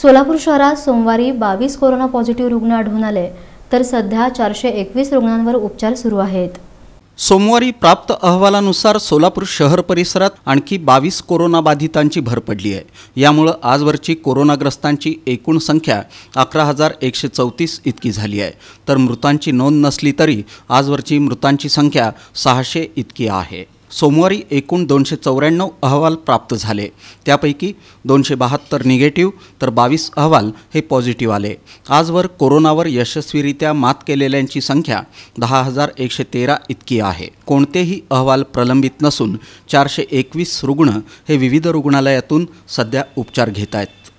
सोलापूर शहरात सोमवारी बावीस कोरोना पॉझिटिव्ह रुग्ण आढळून आले तर सध्या चारशे एकवीस रुग्णांवर उपचार सुरू आहेत सोमवारी प्राप्त अहवालानुसार सोलापूर शहर परिसरात आणखी बावीस कोरोनाबाधितांची भर पडली आहे यामुळं आजवरची कोरोनाग्रस्तांची एकूण संख्या अकरा हजार एकशे चौतीस इतकी झाली आहे तर मृतांची नोंद नसली तरी आजवरची मृतांची संख्या सहाशे इतकी आहे सोमवारी एकूण दोनशे चौऱ्याण्णव अहवाल प्राप्त झाले त्यापैकी दोनशे बहात्तर निगेटिव्ह तर बावीस अहवाल हे पॉझिटिव्ह आले आजवर कोरोनावर यशस्वीरित्या मात केलेल्यांची संख्या दहा हजार एकशे तेरा इतकी आहे कोणतेही अहवाल प्रलंबित नसून चारशे एकवीस रुग्ण हे विविध रुग्णालयातून सध्या उपचार घेत आहेत